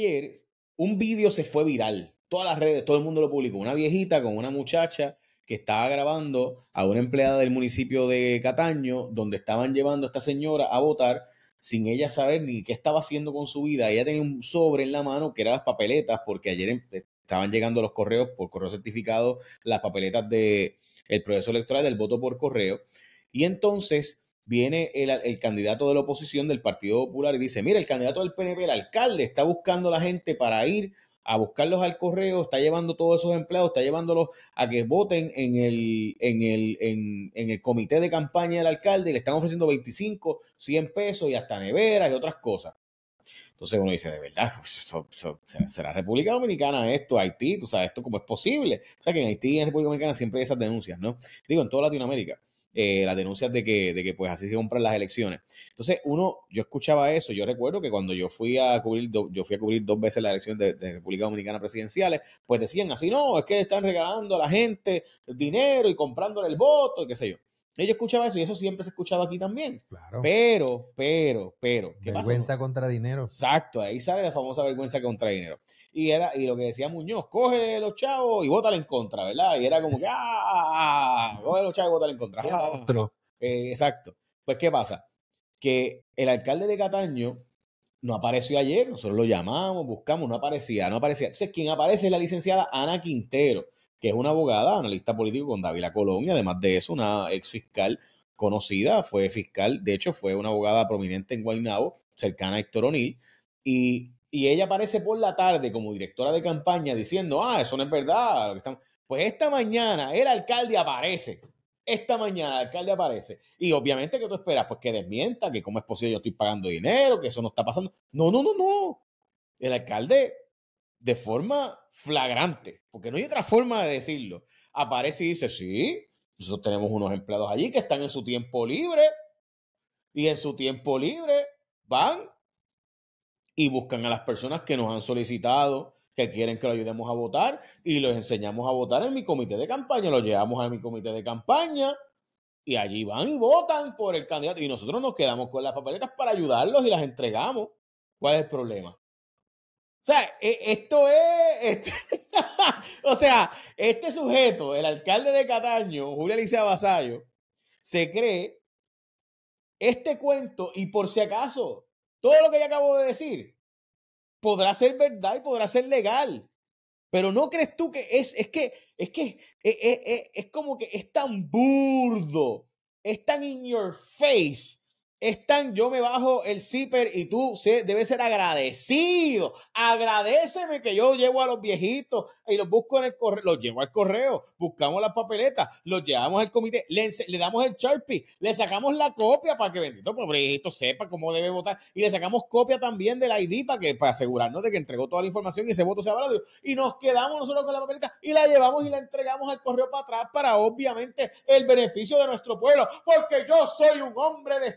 ayer un vídeo se fue viral. Todas las redes, todo el mundo lo publicó. Una viejita con una muchacha que estaba grabando a una empleada del municipio de Cataño, donde estaban llevando a esta señora a votar sin ella saber ni qué estaba haciendo con su vida. Ella tenía un sobre en la mano que eran las papeletas, porque ayer em, eh, estaban llegando los correos por correo certificado, las papeletas del el proceso electoral del voto por correo. Y entonces viene el, candidato de la oposición del Partido Popular y dice, mira, el candidato del PNP, el alcalde, está buscando a la gente para ir a buscarlos al correo, está llevando todos esos empleados, está llevándolos a que voten en el, en el, en el comité de campaña del alcalde y le están ofreciendo 25, 100 pesos y hasta neveras y otras cosas. Entonces uno dice, de verdad, pues será República Dominicana esto, Haití, tú sabes, esto cómo es posible. O sea que en Haití y en República Dominicana siempre hay esas denuncias, ¿no? Digo, en toda Latinoamérica eh, las denuncias de que, de que pues así se compran las elecciones. Entonces, uno, yo escuchaba eso, yo recuerdo que cuando yo fui a cubrir, yo fui a cubrir dos veces las elecciones de, República Dominicana presidenciales, pues decían así, no, es que están regalando a la gente dinero y comprándole el voto y qué sé yo. Ella escuchaba eso y eso siempre se escuchaba aquí también. Claro. Pero, pero, pero. vergüenza contra dinero. Exacto, ahí sale la famosa vergüenza contra dinero. Y era, y lo que decía Muñoz, coge los chavos y bótale en contra, ¿verdad? Y era como que, ¡ah! Coge los chavos y bótale en contra. Eh, exacto. Pues, ¿qué pasa? Que el alcalde de Cataño no apareció ayer, nosotros lo llamamos, buscamos, no aparecía, no aparecía. Entonces, quien aparece es la licenciada Ana Quintero que es una abogada, analista político con David Colón y además de eso una ex fiscal conocida, fue fiscal, de hecho fue una abogada prominente en Guaynabo, cercana a Héctor O'Neill, y, ella aparece por la tarde como directora de campaña diciendo, ah, eso no es verdad, lo que están... pues esta mañana el alcalde aparece, esta mañana el alcalde aparece, y obviamente que tú esperas, pues que desmienta, que cómo es posible yo estoy pagando dinero, que eso no está pasando, no, no, no, no, el alcalde de forma flagrante, porque no hay otra forma de decirlo, aparece y dice, sí, nosotros tenemos unos empleados allí que están en su tiempo libre y en su tiempo libre van y buscan a las personas que nos han solicitado, que quieren que lo ayudemos a votar y los enseñamos a votar en mi comité de campaña, los llevamos a mi comité de campaña y allí van y votan por el candidato y nosotros nos quedamos con las papeletas para ayudarlos y las entregamos. ¿Cuál es el problema? O sea, e, esto es. Este, o sea, este sujeto, el alcalde de Cataño, Julia Alicia Basayo, se cree este cuento y por si acaso, todo lo que yo acabo de decir podrá ser verdad y podrá ser legal. Pero no crees tú que es, es que, es que, e, e, es como que es tan burdo, es tan in your face están, yo me bajo el zipper y tú se, debes ser agradecido. Agradeceme que yo llevo a los viejitos y los busco en el correo, los llevo al correo, buscamos las papeletas, los llevamos al comité, le, le damos el Sharpie, le sacamos la copia para que bendito pobrecito sepa cómo debe votar y le sacamos copia también del ID para que para asegurarnos de que entregó toda la información y ese voto sea válido. Y nos quedamos nosotros con la papeleta y la llevamos y la entregamos al correo para atrás para obviamente el beneficio de nuestro pueblo, porque yo soy un hombre de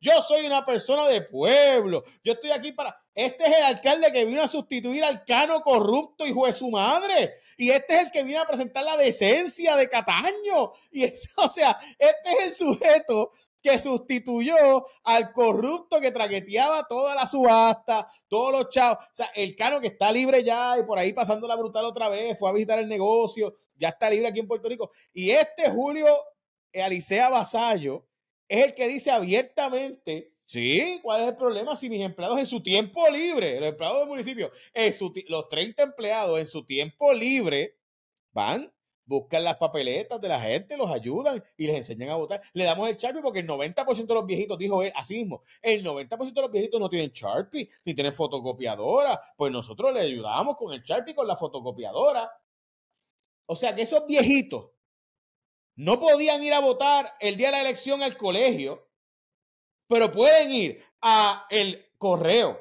yo soy una persona de pueblo, yo estoy aquí para... Este es el alcalde que vino a sustituir al cano corrupto y juez su madre. Y este es el que vino a presentar la decencia de Cataño. Y o sea, este es el sujeto que sustituyó al corrupto que traqueteaba toda la subasta, todos los chavos. O sea, el cano que está libre ya y por ahí pasando la brutal otra vez, fue a visitar el negocio, ya está libre aquí en Puerto Rico. Y este Julio Alicea Basallo, es el que dice abiertamente, sí, ¿cuál es el problema si mis empleados en su tiempo libre, los empleados del municipio, los 30 empleados en su tiempo libre van, buscan las papeletas de la gente, los ayudan y les enseñan a votar? Le damos el Sharpie porque el 90% de los viejitos, dijo él, así el 90% de los viejitos no tienen Sharpie ni tienen fotocopiadora, pues nosotros le ayudamos con el Sharpie, con la fotocopiadora. O sea que esos viejitos no podían ir a votar el día de la elección al colegio, pero pueden ir a el correo,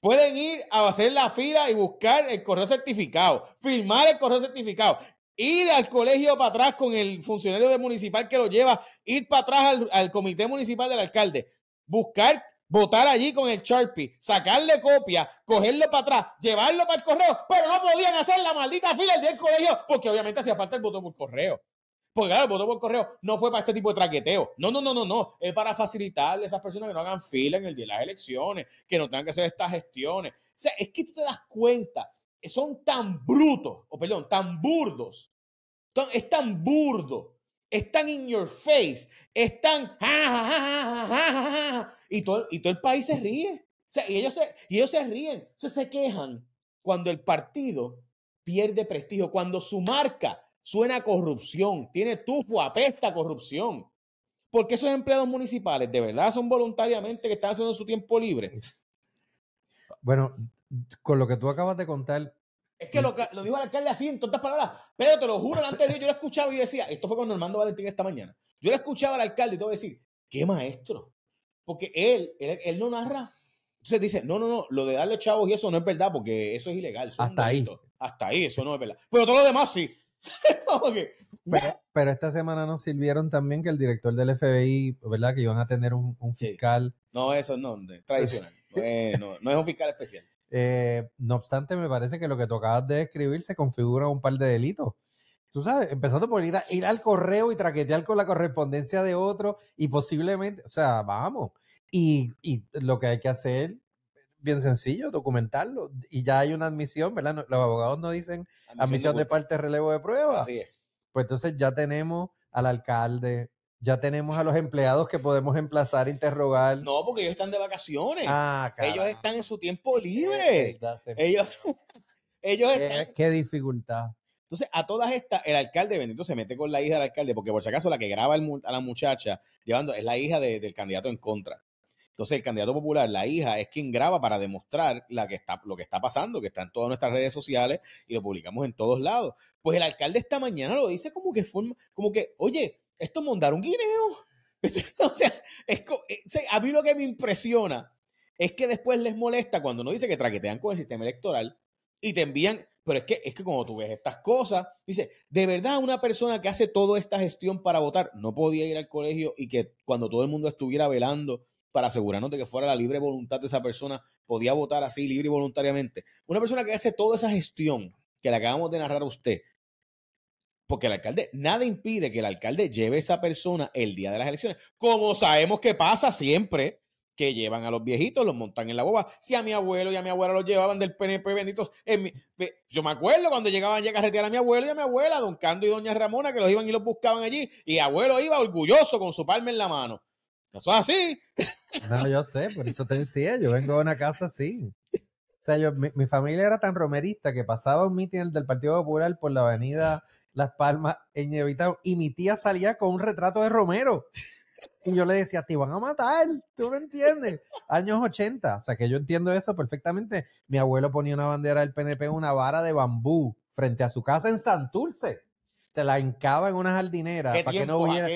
pueden ir a hacer la fila y buscar el correo certificado, firmar el correo certificado, ir al colegio para atrás con el funcionario de municipal que lo lleva, ir para atrás al, comité municipal del alcalde, buscar votar allí con el Sharpie, sacarle copia, cogerlo para atrás, llevarlo para el correo, pero no podían hacer la maldita fila el día del colegio porque obviamente hacía falta el voto por correo. Porque claro, el voto por correo no fue para este tipo de traqueteo. No, no, no, no, no. Es para facilitarle a esas personas que no hagan fila en el día de las elecciones, que no tengan que hacer estas gestiones. O sea, es que tú te das cuenta, son tan brutos, o perdón, tan burdos. es tan burdo, están tan in your face, están tan... Y todo, y todo el país se ríe. O sea, y ellos se, y ellos se ríen, se quejan cuando el partido pierde prestigio, cuando su marca suena corrupción, tiene tufo, apesta a corrupción. Porque esos empleados municipales de verdad son voluntariamente que están haciendo su tiempo libre. Bueno, con lo que tú acabas de contar. Es que lo, lo dijo el alcalde así en tantas palabras. Pero te lo juro, antes de Dios, yo lo escuchaba y decía, esto fue con Normando Valentín esta mañana. Yo lo escuchaba al alcalde y a decir, qué maestro. Porque él, él, no narra. Entonces dice, no, no, no, lo de darle chavos y eso no es verdad porque eso es ilegal. Hasta ahí. Hasta ahí, eso no es verdad. Pero todo lo demás sí. pero, esta semana nos sirvieron también que el director del FBI, ¿verdad? Que iban a tener un, fiscal. No, eso no, tradicional. Eh, no, es un fiscal especial. Eh, no obstante, me parece que lo que tocabas de escribir se configura un par de delitos. Tú sabes, empezando por ir, ir al correo y traquetear con la correspondencia de otro y posiblemente, o sea, vamos. Y, y lo que hay que hacer bien sencillo, documentarlo. Y ya hay una admisión, ¿verdad? los abogados no dicen admisión, de, parte, relevo de prueba. Así Pues entonces ya tenemos al alcalde, ya tenemos a los empleados que podemos emplazar, interrogar. No, porque ellos están de vacaciones. Ah, ellos están en su tiempo libre. ellos, ellos Qué, dificultad. Entonces, a todas estas, el alcalde Benito se mete con la hija del alcalde, porque por si acaso la que graba a la muchacha llevando es la hija del candidato en contra. Entonces, el candidato popular, la hija, es quien graba para demostrar que está, lo que está pasando, que está en todas nuestras redes sociales y lo publicamos en todos lados. Pues el alcalde esta mañana lo dice como que forma, como que, oye, esto es montar un guineo. o sea, eh, a mí lo que me impresiona es que después les molesta cuando no dice que traquetean con el sistema electoral y te envían, pero es que, es que cuando tú ves estas cosas, dice, de verdad una persona que hace toda esta gestión para votar no podía ir al colegio y que cuando todo el mundo estuviera velando para asegurarnos de que fuera la libre voluntad de esa persona, podía votar así libre y voluntariamente. Una persona que hace toda esa gestión que le acabamos de narrar a usted, porque el alcalde, nada impide que el alcalde lleve a esa persona el día de las elecciones, como sabemos que pasa siempre, que llevan a los viejitos, los montan en la boba. Si a mi abuelo y a mi abuela los llevaban del PNP, benditos. yo me acuerdo cuando llegaban a carretear a mi abuelo y a mi abuela, don Cando y doña Ramona, que los iban y los buscaban allí, y abuelo iba orgulloso con su palma en la mano. Eso es así. No, yo sé, por eso te decía, yo vengo de una casa así. O sea, yo, mi, mi, familia era tan romerista que pasaba un mitin del Partido Popular por la avenida Las Palmas en y mi tía salía con un retrato de Romero. Y yo le decía, te van a matar, tú me entiendes. Años 80, o sea que yo entiendo eso perfectamente. Mi abuelo ponía una bandera del PNP en una vara de bambú frente a su casa en Santurce te la hincaba en una jardinera para que, no hubiera,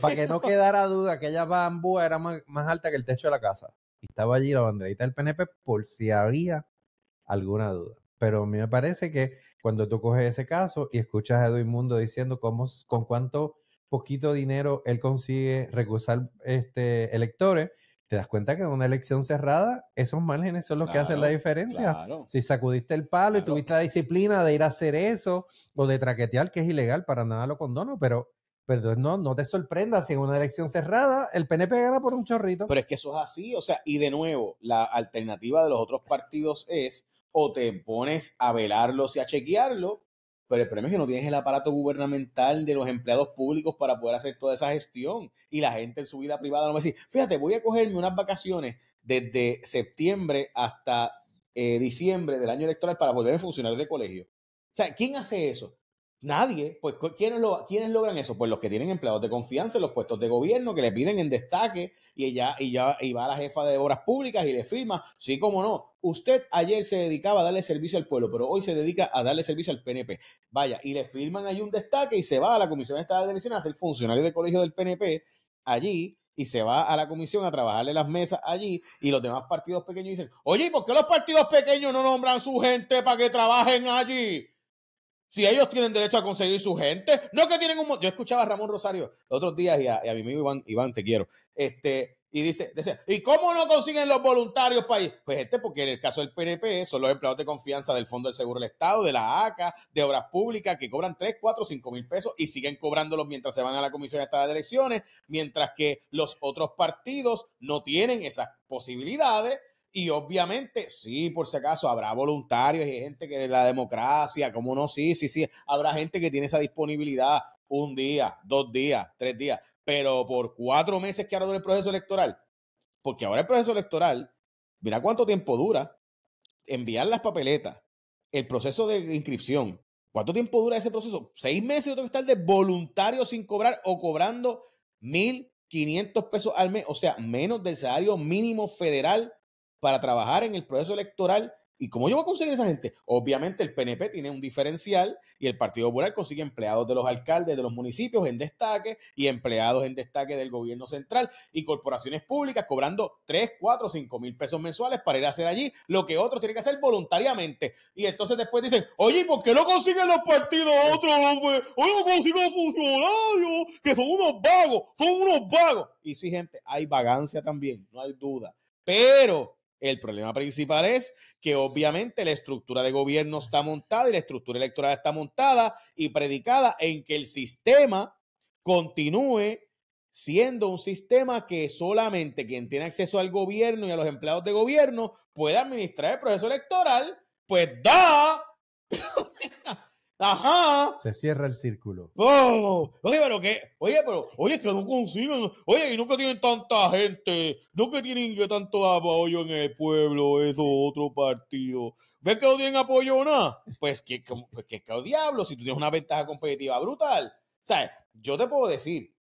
para que no quedara duda que ella bambú era más, alta que el techo de la casa. Y estaba allí la banderita del PNP por si había alguna duda. Pero a mí me parece que cuando tú coges ese caso y escuchas a Edwin Mundo diciendo cómo, con cuánto poquito dinero él consigue recusar este, electores, te das cuenta que en una elección cerrada, esos márgenes son los que hacen la diferencia. si sacudiste el palo y tuviste la disciplina de ir a hacer eso o de traquetear, que es ilegal, para nada lo condono, pero, pero no, no te sorprendas si en una elección cerrada el PNP gana por un chorrito. Pero es que eso es así, o sea, y de nuevo, la alternativa de los otros partidos es o te pones a velarlos y a chequearlo pero el premio es que no tienes el aparato gubernamental de los empleados públicos para poder hacer toda esa gestión. Y la gente en su vida privada no me dice, fíjate, voy a cogerme unas vacaciones desde septiembre hasta eh, diciembre del año electoral para volver a funcionar de colegio. O sea, ¿quién hace eso? Nadie, pues ¿quiénes, logran eso? Pues los que tienen empleados de confianza en los puestos de gobierno, que le piden en destaque y ya, y ya y va a la jefa de obras públicas y le firma, sí, como no, usted ayer se dedicaba a darle servicio al pueblo, pero hoy se dedica a darle servicio al PNP. Vaya, y le firman ahí un destaque y se va a la Comisión estado de Elecciones a el funcionario del colegio del PNP allí y se va a la comisión a trabajarle las mesas allí y los demás partidos pequeños dicen, oye, ¿y por qué los partidos pequeños no nombran su gente para que trabajen allí? Si ellos tienen derecho a conseguir su gente, no que tienen un... Yo escuchaba a Ramón Rosario otros días y a, mi amigo Iván, Iván, te quiero. Este, y dice, ¿y cómo no consiguen los voluntarios país? Pues este, porque en el caso del PNP son los empleados de confianza del Fondo del Seguro del Estado, de la ACA, de Obras Públicas, que cobran 3, 4, 5 mil pesos y siguen cobrándolos mientras se van a la Comisión hasta de Elecciones, mientras que los otros partidos no tienen esas posibilidades y obviamente, sí, por si acaso, habrá voluntarios y gente que de la democracia, como no, sí, sí, sí, habrá gente que tiene esa disponibilidad un día, dos días, tres días, pero por cuatro meses que ahora dura el proceso electoral, porque ahora el proceso electoral, mira cuánto tiempo dura enviar las papeletas, el proceso de inscripción, ¿cuánto tiempo dura ese proceso? Seis meses yo tengo que estar de voluntario sin cobrar o cobrando mil quinientos pesos al mes, o sea, menos del salario mínimo federal para trabajar en el proceso electoral. ¿Y cómo yo voy a conseguir esa gente? Obviamente el PNP tiene un diferencial y el Partido Popular consigue empleados de los alcaldes de los municipios en destaque y empleados en destaque del gobierno central y corporaciones públicas cobrando 3, 4, 5 mil pesos mensuales para ir a hacer allí lo que otros tienen que hacer voluntariamente. Y entonces después dicen, oye, ¿por qué no consiguen los partidos otros? Oye, no consiguen funcionarios que son unos vagos, son unos vagos. Y sí, gente, hay vagancia también, no hay duda. Pero el problema principal es que obviamente la estructura de gobierno está montada y la estructura electoral está montada y predicada en que el sistema continúe siendo un sistema que solamente quien tiene acceso al gobierno y a los empleados de gobierno puede administrar el proceso electoral, pues da. Ajá. Se cierra el círculo. Oh, oye, pero que, oye, pero, oye, es que no consiguen, oye, y nunca tienen tanta gente, nunca tienen tanto apoyo en el pueblo, eso, otro partido. ¿Ves que no tienen apoyo o nada? Pues que, pues que, oh, diablo, si tú tienes una ventaja competitiva brutal. o sea Yo te puedo decir,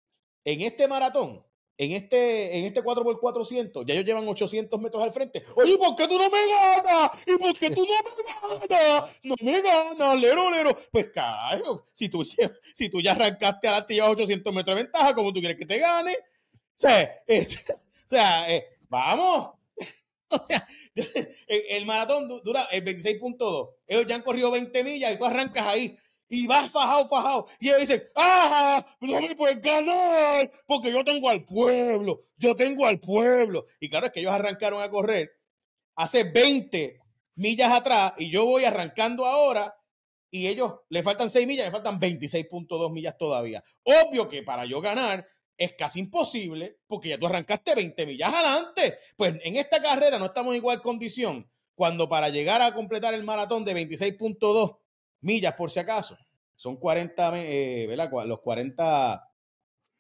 en este maratón, en este, en este 4x400, ya ellos llevan 800 metros al frente. Oye, ¿por qué tú no me ganas? ¿Y por qué tú no me ganas? No me ganas, lero, lero. Pues carajo, si tú, si tú ya arrancaste a la llevas 800 metros de ventaja, ¿cómo tú quieres que te gane? O sea, o sea eh, vamos. el maratón dura el 26.2. Ellos ya han corrido 20 millas y tú arrancas ahí y vas fajado, fajado. Y ellos dicen, ¡ah! No me puedes pues, ganar, porque yo tengo al pueblo, yo tengo al pueblo. Y claro, es que ellos arrancaron a correr hace 20 millas atrás y yo voy arrancando ahora y ellos le faltan 6 millas, le faltan 26.2 millas todavía. Obvio que para yo ganar es casi imposible porque ya tú arrancaste 20 millas adelante. Pues en esta carrera no estamos en igual condición. Cuando para llegar a completar el maratón de 26.2 millas por si acaso. Son 40, eh, ¿verdad? Los 40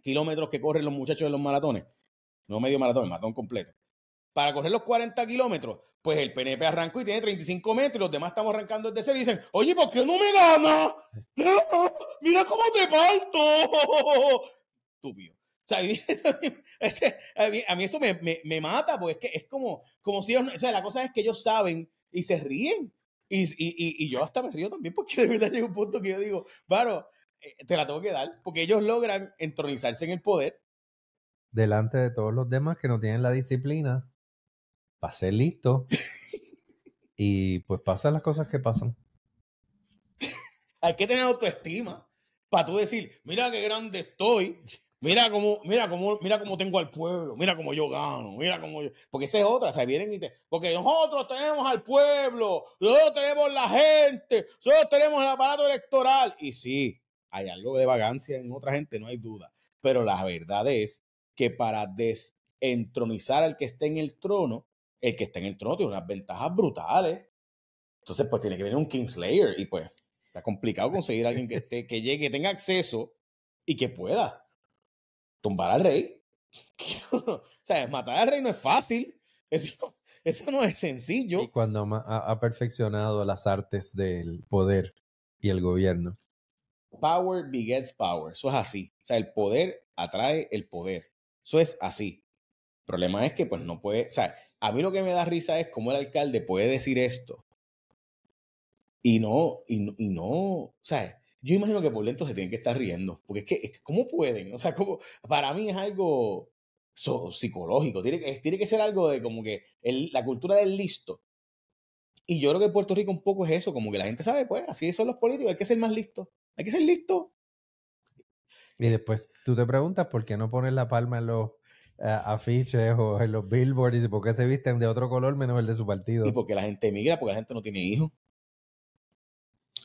kilómetros que corren los muchachos en los maratones. No medio maratón, maratón completo. Para correr los 40 kilómetros, pues el PNP arrancó y tiene 35 metros y los demás estamos arrancando desde cero y dicen, oye, ¿por qué no me gana? Mira cómo te parto. Estúpido. O sea, a mí eso me, mata, porque es que es como, como si ellos, o sea, la cosa es que ellos saben y se ríen. Y, y, y, yo hasta me río también porque de verdad llega un punto que yo digo, varo, eh, te la tengo que dar, porque ellos logran entronizarse en el poder. Delante de todos los demás que no tienen la disciplina, para ser listo. y pues pasan las cosas que pasan. Hay que tener autoestima para tú decir, mira qué grande estoy, Mira cómo, mira cómo, mira cómo tengo al pueblo, mira cómo yo gano, mira cómo yo. Porque esa es otra, se vienen y te. Porque nosotros tenemos al pueblo, nosotros tenemos la gente, nosotros tenemos el aparato electoral. Y sí, hay algo de vagancia en otra gente, no hay duda. Pero la verdad es que para desentronizar al que esté en el trono, el que está en el trono tiene unas ventajas brutales. Entonces, pues tiene que venir un Kingslayer y pues está complicado conseguir a alguien que esté, que llegue, que tenga acceso y que pueda tumbar al rey. o sea, matar al rey no es fácil. Eso, no es sencillo. Y cuando ha, perfeccionado las artes del poder y el gobierno. Power begets power. Eso es así. O sea, el poder atrae el poder. Eso es así. El problema es que, pues, no puede. O sea, a mí lo que me da risa es cómo el alcalde puede decir esto y no, y y no, o sea, yo imagino que por lento se tienen que estar riendo, porque es que, ¿cómo pueden? O sea, como, para mí es algo psicológico, tiene, tiene que ser algo de como que la cultura del listo. Y yo creo que Puerto Rico un poco es eso, como que la gente sabe, pues, así son los políticos, hay que ser más listos, hay que ser listo Y después tú te preguntas por qué no ponen la palma en los eh, afiches o en los billboards y por qué se visten de otro color menos el de su partido. Y porque la gente emigra, porque la gente no tiene hijos.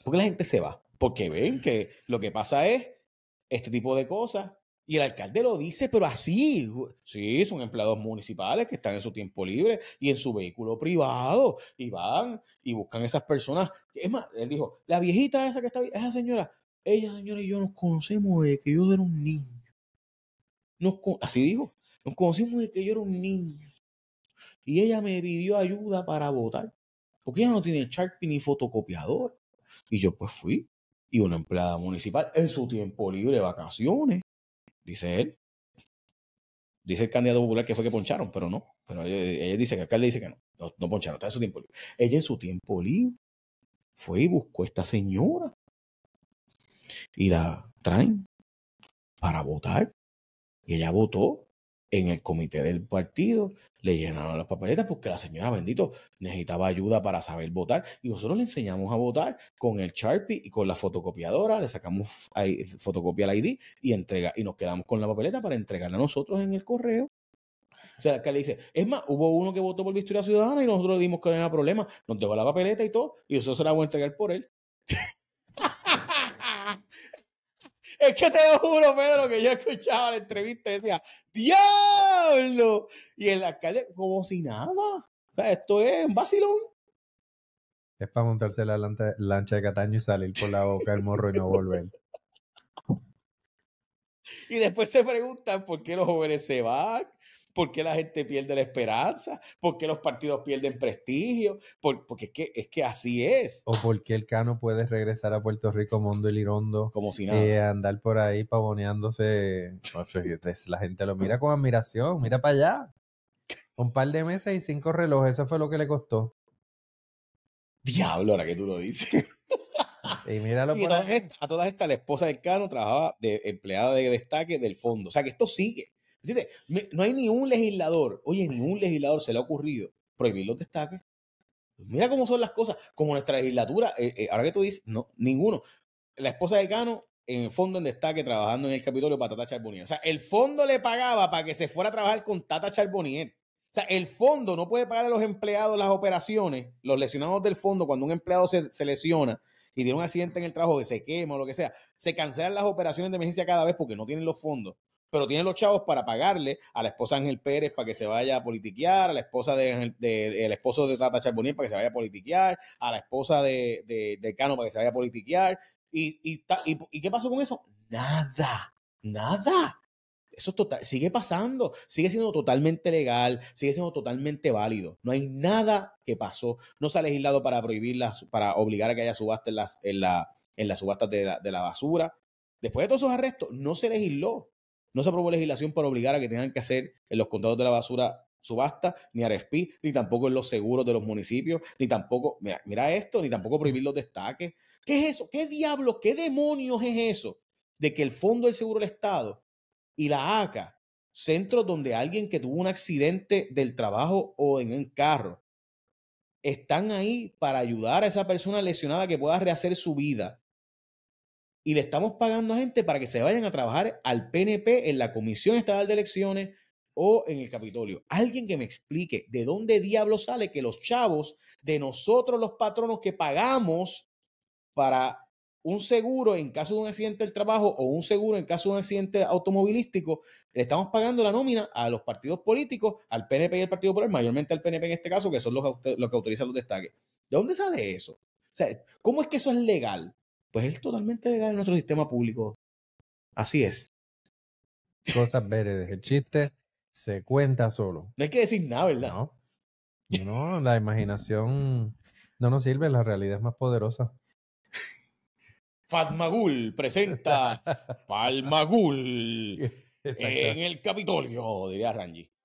Porque la gente se va porque ven que lo que pasa es este tipo de cosas. Y el alcalde lo dice, pero así. Sí, son empleados municipales que están en su tiempo libre y en su vehículo privado y van y buscan esas personas. Es más, él dijo, la viejita esa que está, esa señora, ella señora y yo nos conocemos de que yo era un niño. así dijo, nos conocimos de que yo era un niño. Y ella me pidió ayuda para votar, porque ella no tiene Sharpie ni fotocopiador. Y yo pues fui y una empleada municipal en su tiempo libre, vacaciones, dice él. Dice el candidato popular que fue que poncharon, pero no. Pero ella, dice que el alcalde dice que no, no, no, poncharon, está en su tiempo libre. Ella en su tiempo libre fue y buscó a esta señora y la traen para votar. Y ella votó en el comité del partido, le llenaron las papeletas porque la señora bendito necesitaba ayuda para saber votar y nosotros le enseñamos a votar con el Sharpie y con la fotocopiadora, le sacamos ahí fotocopia al ID y entrega y nos quedamos con la papeleta para entregarla a nosotros en el correo. O sea, que le dice, es más, hubo uno que votó por Victoria Ciudadana y nosotros le dimos que no era problema, nos dejó la papeleta y todo y nosotros se la vamos a entregar por él. Es que te lo juro, Pedro, que yo escuchaba la entrevista y decía, ¡Diablo! Y en la calle como si nada. Esto es un vacilón. Es para montarse la lancha de Cataño y salir por la boca del morro y no volver. Y después se preguntan por qué los jóvenes se van, ¿Por qué la gente pierde la esperanza? ¿Por qué los partidos pierden prestigio? porque es que, es que así es. ¿O por qué el Cano puede regresar a Puerto Rico, Mondo y Lirondo? Como si Y eh, andar por ahí pavoneándose. Pues, pues, la gente lo mira con admiración, mira para allá. Un par de meses y cinco relojes, eso fue lo que le costó. Diablo, ahora que tú lo dices. Y míralo lo por a, todas estas, la esposa del Cano trabajaba de empleada de destaque del fondo. O sea que esto sigue. No hay ni un legislador, oye, ni un legislador se le ha ocurrido prohibir los destaques. Pues mira cómo son las cosas, como nuestra legislatura, eh, eh, ahora que tú dices, no, ninguno. La esposa de Cano en el fondo en destaque trabajando en el Capitolio para Tata Charbonnier. O sea, el fondo le pagaba para que se fuera a trabajar con Tata Charbonier O sea, el fondo no puede pagar a los empleados las operaciones, los lesionados del fondo, cuando un empleado se, se lesiona y tiene un accidente en el trabajo que se quema o lo que sea, se cancelan las operaciones de emergencia cada vez porque no tienen los fondos pero tiene los chavos para pagarle a la esposa Ángel Pérez para que se vaya a politiquear, a la esposa de, esposo de Tata Charbonier para que se vaya a politiquear, a la esposa de, Cano para que se vaya a politiquear. Y, y, y, qué pasó con eso? Nada, nada. Eso total, sigue pasando, sigue siendo totalmente legal, sigue siendo totalmente válido. No hay nada que pasó. No se ha legislado para prohibirlas, para obligar a que haya subasta en las, en la, en las subastas de la, de la basura. Después de todos esos arrestos, no se legisló. No se aprobó legislación para obligar a que tengan que hacer en los contratos de la basura subasta, ni RFP, ni tampoco en los seguros de los municipios, ni tampoco, mira, mira esto, ni tampoco prohibir los destaques. ¿Qué es eso? ¿Qué diablo qué demonios es eso? De que el Fondo del Seguro del Estado y la ACA, centro donde alguien que tuvo un accidente del trabajo o en un carro, están ahí para ayudar a esa persona lesionada que pueda rehacer su vida y le estamos pagando a gente para que se vayan a trabajar al PNP en la Comisión Estatal de Elecciones o en el Capitolio. Alguien que me explique de dónde diablo sale que los chavos de nosotros los patronos que pagamos para un seguro en caso de un accidente del trabajo o un seguro en caso de un accidente automovilístico, le estamos pagando la nómina a los partidos políticos, al PNP y al Partido Popular, mayormente al PNP en este caso, que son los, los que autorizan los destaques. ¿De dónde sale eso? O sea, ¿cómo es que eso es legal? pues es totalmente legal en nuestro sistema público. Así es. Cosas verdes El chiste se cuenta solo. No hay que decir nada, ¿verdad? No. No, la imaginación no nos sirve, la realidad es más poderosa. Fatmagul presenta Palmagul en el Capitolio, diría Rangi.